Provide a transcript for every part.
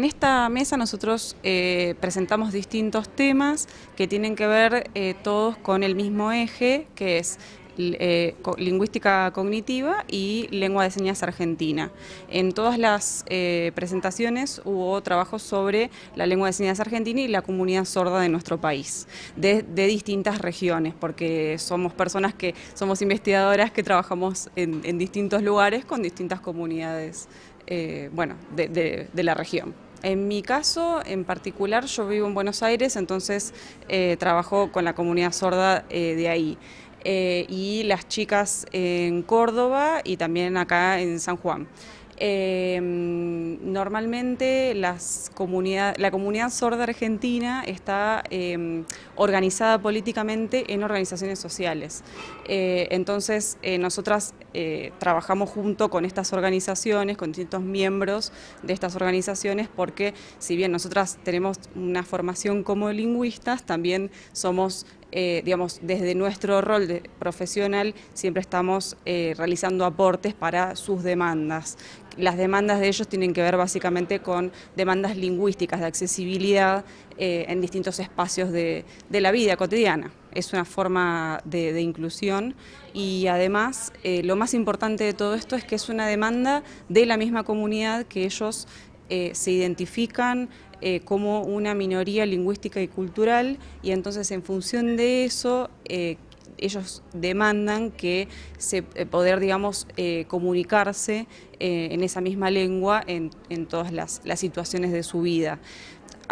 En esta mesa nosotros eh, presentamos distintos temas que tienen que ver eh, todos con el mismo eje, que es eh, lingüística cognitiva y lengua de señas argentina. En todas las presentaciones hubo trabajos sobre la lengua de señas argentina y la comunidad sorda de nuestro país, de, distintas regiones, porque somos personas que somos investigadoras que trabajamos en, distintos lugares con distintas comunidades bueno, de la región. En mi caso, en particular, yo vivo en Buenos Aires, entonces eh, trabajo con la comunidad sorda eh, de ahí. Eh, y las chicas en Córdoba y también acá en San Juan. Em, normalmente la comunidad sorda argentina está em, organizada políticamente en organizaciones sociales. Eh, entonces, eh, nosotras eh, trabajamos junto con estas organizaciones, con distintos miembros de estas organizaciones, porque si bien nosotras tenemos una formación como lingüistas, también somos eh, desde nuestro rol profesional siempre estamos eh, realizando aportes para sus demandas. Las demandas de ellos tienen que ver básicamente con demandas lingüísticas de accesibilidad eh, en distintos espacios de, la vida cotidiana. Es una forma de inclusión y además lo más importante de todo esto es que es una demanda de la misma comunidad que ellos se identifican, eh, como una minoría lingüística y cultural y entonces en función de eso eh, ellos demandan que se eh, poder, comunicarse en esa misma lengua en, todas las situaciones de su vida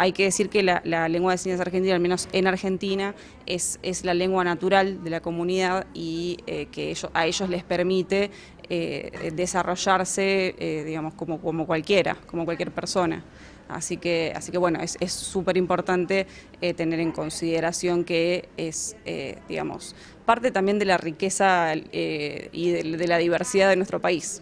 hay que decir que la, lengua de señas argentina, al menos en Argentina, es, la lengua natural de la comunidad y eh, que a ellos les permite eh, desarrollarse, eh, digamos, como, cualquiera, como cualquier persona. Así que, así que bueno, es súper importante tener en consideración que es, digamos, parte también de la riqueza y de la diversidad de nuestro país.